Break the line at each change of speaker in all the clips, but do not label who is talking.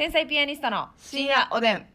天才ピアニストの深夜おでん。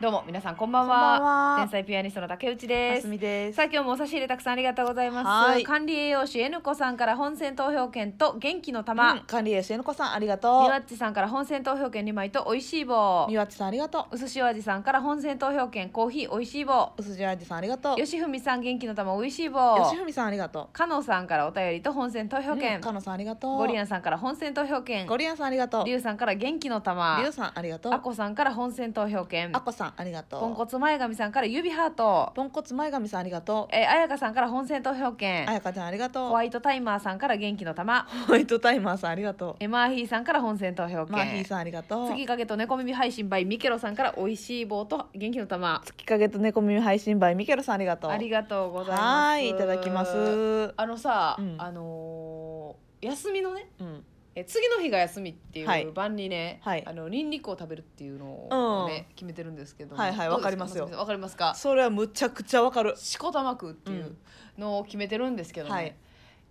どうも皆さんこんばんはんばんは天才ピアニストの竹内ですすみですさあ今日もお差し入れたくさんありがとうございまはすい管理栄養士 N 子さんから本選投票券と元気の玉、うん、管理栄養士ぬ子さんありがとうみわっちさんから本選投票券2枚とおいしい棒うみわっちさんありがとううすしお味さんから本選投票券コーヒーおいしい棒うすじお味さんありがとうよしふみさん元気の玉おいしい棒よしふみさんありがとうかのさんからお便りと本選投票うん券、かのさんありがとうゴリアンさんから本選投票券ゴリアンさんありがとうりゅうさんから元気の玉りゅうさんありがとうあこさんから本選投票券あこさんんありがとうポンコツ前髪さんから指ハートポンコツ前髪さんありがとうえあやかさんから本選投票券あやかちゃんありがとうホワイトタイマーさんから元気の玉ホワイトタイマーさんありがとうえマーヒーさんから本選投票券マーヒーさんありがとう月影と猫耳配信バイミケロさんから美味しい棒と元気の玉月影と猫耳配信バイミケロさんありがとうありがとうございますはいいただきますあのさ、うん、あのー、休みのね、うんえ次の日が休みっていう晩にね、はいあのニンニクを食べるっていうのをね、決めてるんですけどもはいはいわかりますよわかりますかそれはむちゃくちゃわかるしこたまくっていうのを決めてるんですけどね、はい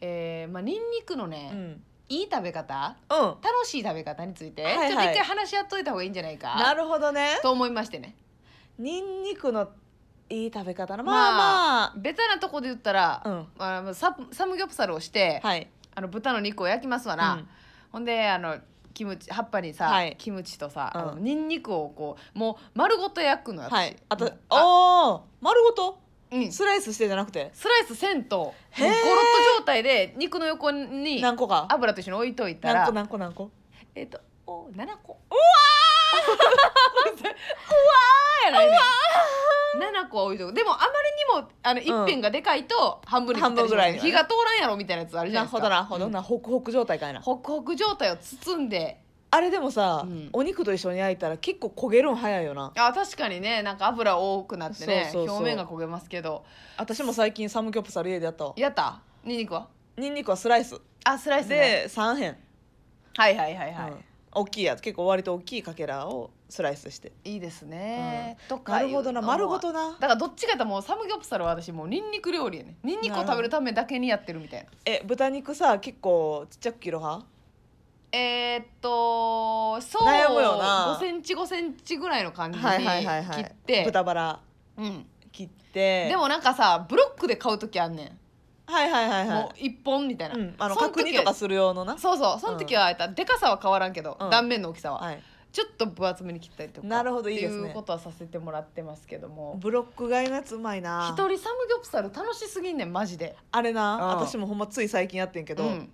えーまあ、ニンニクのね、うんいい食べ方楽しい食べ方について、はいはいちょっと一回話し合っといた方がいいんじゃないかなるほどねと思いましてねニンニクのいい食べ方なまあまあベタなとこで言ったら、うんまあ、ササムギョプサルをして、はいあの豚の肉を焼きますわな、うんほんであのキムチ葉っぱにさ、はいキムチとさ、うんあのニンニクをこうもう丸ごと焼くのやつ、はいあとあー丸ごとうん、スライスしてじゃなくてスライスせんとへーゴロッと状態で肉の横に何個か油と一緒に置いといた何個何個何個えっ、とお7個うわうわーやないね7個置いとくでもあまりにもあの一辺がでかいと半分に切ったりぐらいに火が通らんやろみたいなやつあるじゃなないるですほかどなるほどなほくほく状態かいなほくほく状態を包んであれでもさ、うんお肉と一緒に焼いたら結構焦げるん早いよなあ確かにねなんか油多くなってねそうそうそう表面が焦げますけど私も最近サムギョプサル家でやったわやったニンニクはニンニクはスライスあスライスで3辺はいはいはいはい、うん大きいやつ結構割と大きいかけらをスライスしていいですね、とかなるほどな丸ごとなだからどっちかともうサムギョプサルは私もうにんにく料理やねにんにくを食べるためだけにやってるみたいなえ豚肉さ結構ちっちゃく切る派えー、っとそう悩むよな5センチ5センチぐらいの感じに切って、はいはいはいはい、豚バラ、うん、切ってでもなんかさブロックで買う時あんねんはいはいはいはい一本みたいな、うん、あの角煮とかする用のなそうそうその時はあえた、でかさは変わらんけど、うん断面の大きさは、はいちょっと分厚めに切ったりとかなるほどいいですねっていうことはさせてもらってますけどもブロック買いのやつうまい一人サムギョプサル楽しすぎんねんマジであれな、うん私もほんまつい最近やってんけど、うん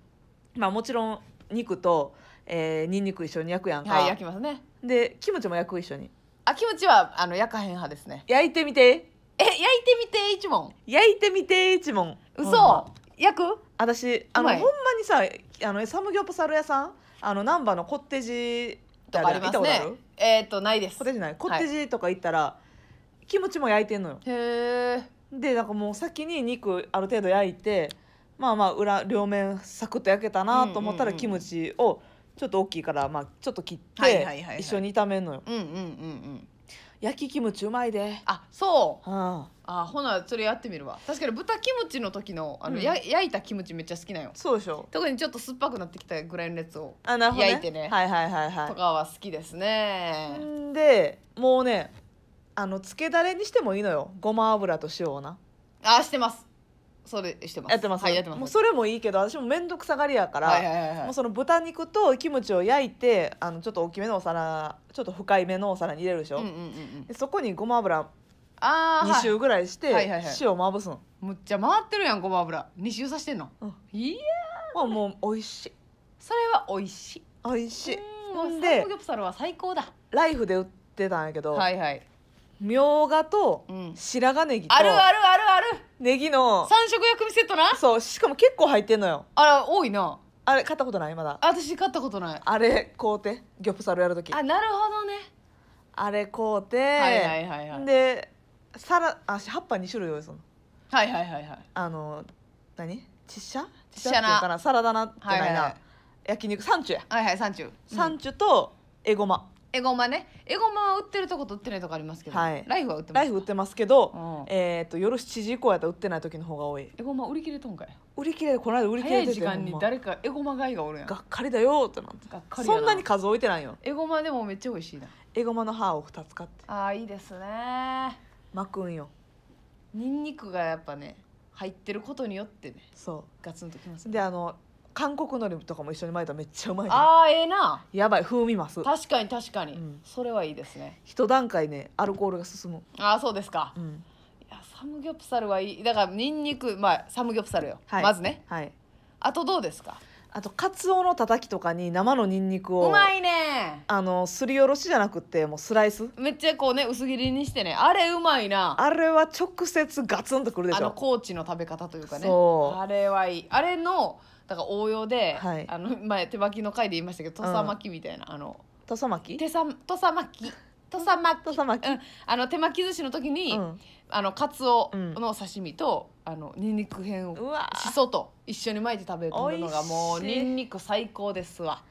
まあもちろん肉と、えー、にんにく一緒に焼くやんか、はい焼きますねでキムチも焼く一緒にあキムチはあの焼かへん派ですね焼いてみてえ焼いてみて一問焼いてみて一問嘘、焼く私あのほんまにさあのサムギョプサル屋さんあの難波のコッテージとかありますねえっ、とないですコッテージないコッテージとか行ったら、キムチも焼いてんのよへえでなんかもう先に肉ある程度焼いてまあまあ裏両面サクッと焼けたなと思ったらキムチをちょっと大きいから、まあ、ちょっと切って一緒に炒めんのよ。うんうんうんうん焼きキムチうまいであそうああほなそれやってみるわ確かに豚キムチの時のあの、うんや焼いたキムチめっちゃ好きなんよそうでしょ特にちょっと酸っぱくなってきたぐらいのやつをあなるほど、ね、焼いてねはいはいはいとかは好きですねでもうねあのつけだれにしてもいいのよごま油と塩をなあしてますそれしてますやってます、はい、やってますもうそれもいいけど私も面倒くさがりやから、はいはいはいはい、もうその豚肉とキムチを焼いてあのちょっと大きめのお皿ちょっと深いめのお皿に入れるでしょ、うんうんうんうん、そこにごま油あ2周ぐらいして、はいはいはい、塩まぶすむっちゃ回ってるやんごま油2周さしてんの、うん、いやまあもう美味しいそれは美味しい美味しいほんでサムギョプサルは最高だライフで売ってたんやけどはいはいみょうがと白髪ネギと、あるあるあるあるネギの三色薬味セットなそうしかも結構入ってんのよあら多いなあれ買ったことないまだ私買ったことないあれ買うて魚プサルやるときあなるほどねあれ買うて、はいはいはいはいでさらあし葉っぱ2種類用意するのはいはいはいはいあの何ちっしゃちっしゃなかなサラダなってないな、はいはいはい焼肉サンチュやはいはい三中サンチュとえごまエゴマねエゴマは売ってるとこと売ってないとこありますけど、はいライフは売ってますライフ売ってますけど、うんえー、と夜7時以降やったら売ってない時の方が多いエゴマ売り切れとんかい売り切れこの間売り切れてい時間に誰かエゴマ買いがおるやんがっかりだよってなってがっかりそんなに数置いてないよエゴマでもめっちゃ美味しいなエゴマの歯を2つ買ってああいいですね巻くんよニンニクがやっぱね入ってることによってねそガツンときますねであの韓国のりとかも一緒に巻いたらめっちゃうまい、ああーええなやばい風味ます確かに確かに、うん、それはいいですね一段階ねアルコールが進むああそうですか、うん、いやサムギョプサルはいいだからニンニクまあサムギョプサルよ、はい、まずね、はい、あとどうですかあとカツオのたたきとかに生のニンニクをうまいねあのすりおろしじゃなくてもうスライスめっちゃこうね薄切りにしてねあれうまいなあれは直接ガツンとくるでしょあの高知の食べ方というかねあれはいいあれのだから応用で、はい、あの前手巻きの回で言いましたけど土佐巻きみたいな、うん、あの土佐巻き土佐巻き土佐巻き土佐巻きうん、あの手巻き寿司の時に、うんあのカツオの刺身と、あのニンニク片うをわしそと一緒に巻いて食べるのがもう美味しニンニク最高ですわ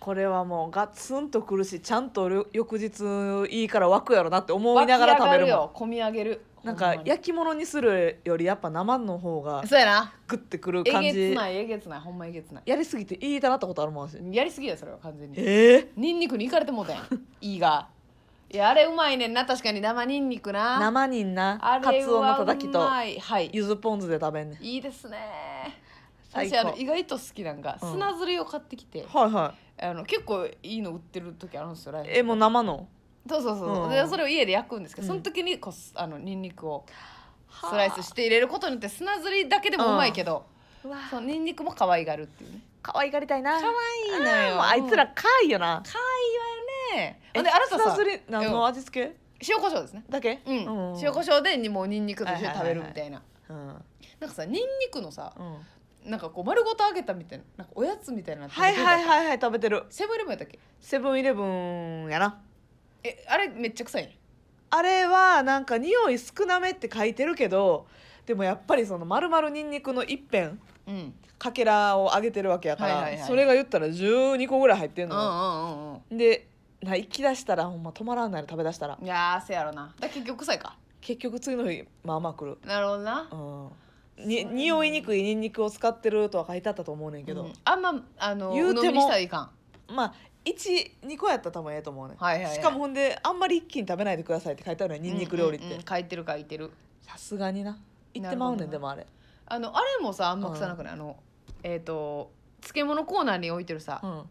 これはもうガツンとくるしちゃんと翌日いいから沸くやろなって思いながら食べるもんこみ上げるなんか焼き物にするよりやっぱ生の方がそうやなグッてくるえ感げつじないえげつないほんまえげつないやりすぎていいたなったことあるもんやりすぎやそれは完全にええニンニクにいかれてもうたやんいいがいやあれうまいねんな確かに生ニンニクな生にんなはカツオのたたきといはいゆずポン酢で食べんねいいですね最私あの意外と好きなんか、砂ずりを買ってきてはいはいあの結構いいの売ってる時あるんですよライえもう生のそうそうそう、うんでそれを家で焼くんですけどその時にこうすあのニンニクをスライスして入れることによって砂ずりだけでもうまいけど、うわそのニンニクも可愛がるっていうね可愛がりたいな可愛いのよあいつらかいよなかわいよねえあであなたさそ何の味付け塩コショウですねだけうん塩コショウでにもうニンニクと一緒に食べるみたいななんかさニンニクのさなんかこう丸ごと揚げたみたいななんかおやつみたいなはいはいはいはい食べてるセブンイレブンやったっけセブンイレブンやなえあれめっちゃ臭いあれはなんか匂い少なめって書いてるけどでもやっぱりその丸々にんにくの一辺かけらを揚げてるわけやから、それが言ったら12個ぐらい入ってんの、でら行きだしたらほんま止まらんないの食べだしたらいやーせやろなだ結局臭いか結局次の日まあまあ来るなるほどな、うんに匂いにくいにんにくを使ってるとは書いてあったと思うねんけど、うんあんまあの言うてもにしたらいかんまあ12個やったら多分ええと思うねん、はいはいはいしかもほんであんまり一気に食べないでくださいって書いてあるねんにく料理っうんうんうてん書いてる書いてるさすがにな行ってまうねんでもあれあのあれもさあんま臭なくない、あのえっ、と漬物コーナーに置いてるさ、うん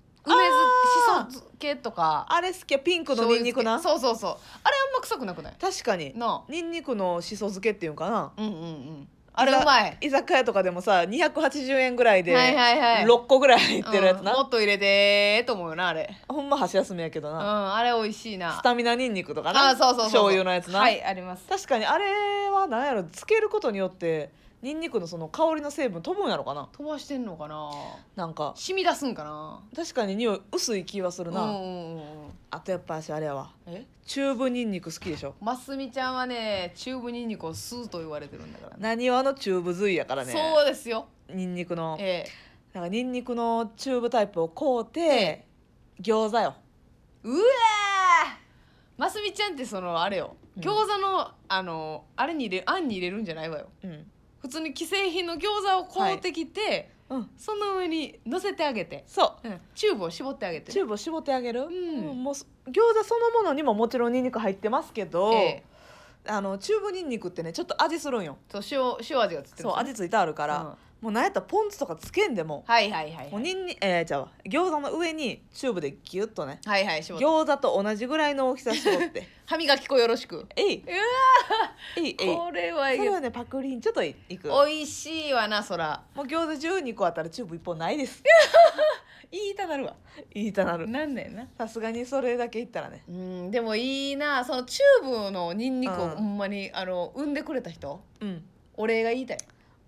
あけとかあれ好きやピンクのニンニクなそうそうそうあれあんま臭くなくない確かになニンニクのしそ漬けっていうかなうんうんうんあれう居酒屋とかでもさ280円ぐらいで6個ぐらい入ってるやつな、はいはいはいうん、もっと入れてと思うよなあれほんま箸休みやけどなうんあれ美味しいなスタミナニンニクとかなあそうそうそう醤油のやつなはいあります確かにあれは何やろつけることによってニンニクのその香りの成分飛ぶんやろかな飛ばしてんのかななんか染み出すんかな確かに匂い薄い気はするな、うんうんうん、あとやっぱ私あれやわえチューブニンニク好きでしょますみちゃんはねチューブニンニクを吸うと言われてるんだから、ね、何はのチューブ髄やからねそうですよニンニクの、ええ、なんからニンニクのチューブタイプを買うて、ええ、餃子ようわますみちゃんってそのあれよ、餃子のあのあれに入れあんに入れるんじゃないわよ、うん普通に既製品の餃子を買うてきて、はいうん、その上に乗せてあげてそう、うん、チューブを絞ってあげてチューブを絞ってあげる、うん、もう餃子そのものにももちろんにんにく入ってますけど、ええ、あのチューブにんにくってねちょっと味するんよそう塩塩味がつってる、ね、そう味ついてあるから、もうなんやったらポン酢とかつけんでもはいはいはい、おはい。にんにえー、じゃあ餃子の上にチューブでギュッとねはいはい、餃子と同じぐらいの大きさ絞って 歯磨き粉よろしく。えいうわえいえいこれはそえれはねパクリンちょっといいくお美味しいわな、そら。もう餃子12個あったらチューブ1本ないです 言いたなるわ。いいたなるなんだよな。さすがにそれだけ言ったらねうん、でもいいな、そのチューブのニンニクをほんまに、あの、産んでくれた人、うんお礼が言いたい。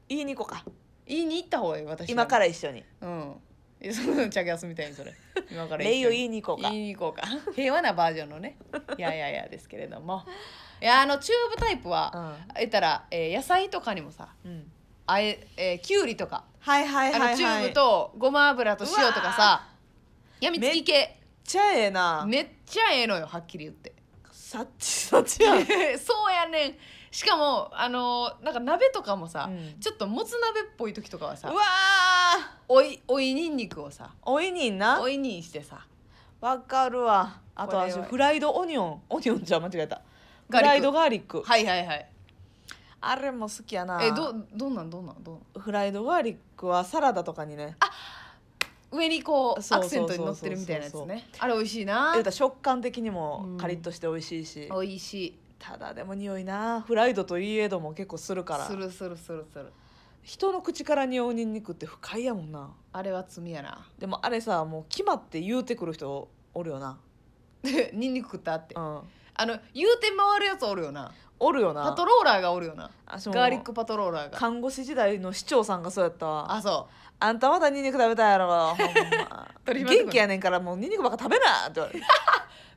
言いに行こうか言いに行った方がいい私今から一緒にうんえそのチャスみたいにそれ今から一緒に礼を言いに行こうか言いに行こうか平和なバージョンのねい やいやいやですけれどもいやあのチューブタイプは、えったら、えー野菜とかにもさうんあええーきゅうりとかはいはいはいはいチューブとごま油と塩とかさやみつき系めっちゃええなめっちゃええのよはっきり言ってさっちさっちやん そうやねんしかもあのーなんか鍋とかもさ、うんちょっともつ鍋っぽい時とかはさうわーおいおいにんにくをさおいにんなおいにんしてさわかるわあとはフライドオニオンオニオンじゃ間違えたフライドガーリックはいはいはいあれも好きやなえどどんなんどんなんどんなんフライドガーリックはサラダとかにね上にこうアクセントに乗ってるみたいなやつねあれ美味しいな言うた食感的にもカリッとして美味しいし、美味しいただでも匂いなフライドといえども結構するからするするするする人の口から匂うニンニクって不快やもんなあれは罪やなでもあれさもう決まって言うてくる人おるよな ニンニク食ったって、うんあの言うて回るやつおるよなおるよなパトローラーがおるよなあそうガーリックパトローラーが看護師時代の市長さんがそうやったわあそうあんたまだニンニク食べたいやろほんま 元気やねんからもうニンニクばっか食べなって言われて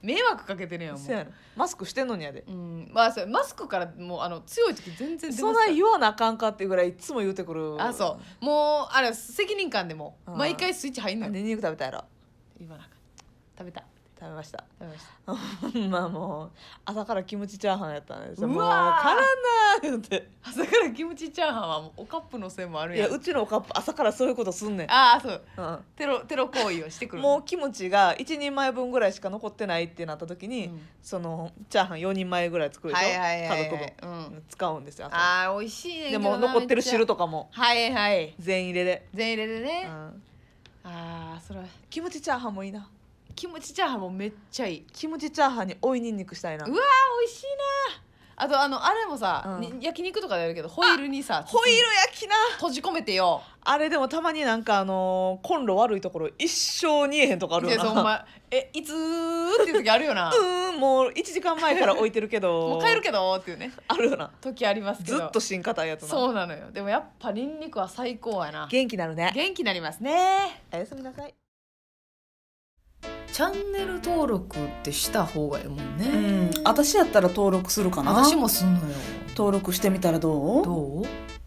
迷惑かけてるやんもそやマスクしてんのにやでうん、まあそうマスクからもうあの強い時全然出そまんすなから言わなあかんかっていうぐらいいつも言うてくるあそうもうあれ責任感でも毎回スイッチ入んのよニンニク食べたやろ言わなあかん食べた食べました食べました まあもう朝からキムチチャーハンやったんですうわーからんなーって朝からキムチチャーハンはもうおカップのせいもあるいやんうちのおかップ朝からそういうことすんねんああそううテロテロ行為をしてくるもうキムチが1人前分ぐらいしか残ってないってなった時に、うんそのチャーハン4人前ぐらい作るでしょ、家族で、うん使うんですよああ美味しいねでも残ってる汁とかもはいはい全入れで、全入れでね、うんああそれはキムチチャーハンもいいなキムチチャーハンもめっちゃいいキムチチャーハンに追いにんにくしたいなうわ美味しいなあとあのあれもさ、うん焼肉とかでやるけどホイルにさホイル焼きな閉じ込めてよあれでもたまになんかあのーコンロ悪いところ一生煮えへんとかあるでよそお前えいつーっていう時あるよな うーんもう1時間前から置いてるけど もう帰るけどっていうねあるよな時ありますけずっと新型やつなそうなのよでもやっぱニンニクは最高やな元気なるね元気になりますねおやすみなさいチャンネル登録ってした方がいいもんうね、ん、私やったら登録するかな私もすんのよ登録してみたらどうどう